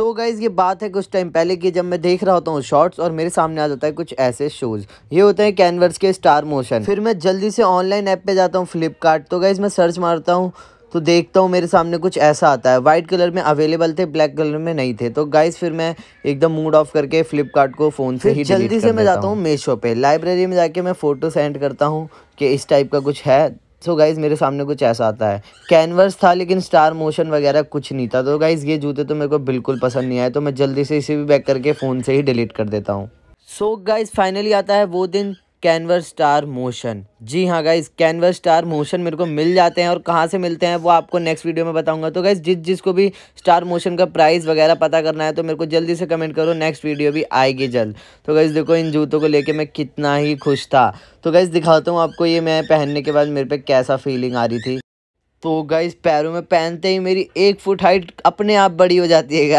सो so guys ये बात है कुछ टाइम पहले की जब मैं देख रहा होता हूँ शॉर्ट्स और मेरे सामने आ जाता है कुछ ऐसे शूज़ ये होते हैं कैनवर्स के स्टार मोशन फिर मैं जल्दी से ऑनलाइन ऐप पे जाता हूँ फ्लिपकार्ट तो गाइज़ मैं सर्च मारता हूँ तो देखता हूँ मेरे सामने कुछ ऐसा आता है वाइट कलर में अवेलेबल थे ब्लैक कलर में नहीं थे तो गाइज फिर मैं एकदम मूड ऑफ करके फ्लिपकार्ट को फ़ोन से ही जल्दी से मैं जाता हूँ मेशो पे लाइब्रेरी में जाके मैं फ़ोटो सेंड करता हूँ कि इस टाइप का कुछ है सो so गाइज़ मेरे सामने कुछ ऐसा आता है कैनवर्स था लेकिन स्टार मोशन वगैरह कुछ नहीं था तो गाइज़ ये जूते तो मेरे को बिल्कुल पसंद नहीं आए तो मैं जल्दी से इसे भी बैक करके फ़ोन से ही डिलीट कर देता हूँ सो गाइज़ फाइनली आता है वो दिन कैनवर स्टार मोशन जी हाँ गाइज कैनवर स्टार मोशन मेरे को मिल जाते हैं और कहाँ से मिलते हैं वो आपको नेक्स्ट वीडियो में बताऊंगा तो गाइज जिस जिसको भी स्टार मोशन का प्राइस वगैरह पता करना है तो मेरे को जल्दी से कमेंट करो नेक्स्ट वीडियो भी आएगी जल्द तो गाइज देखो इन जूतों को लेके मैं कितना ही खुश था तो गाइज दिखाता हूँ आपको ये मैं पहनने के बाद मेरे पे कैसा फीलिंग आ रही थी तो गाइज पैरों में पहनते ही मेरी एक फुट हाइट अपने आप बड़ी हो जाती है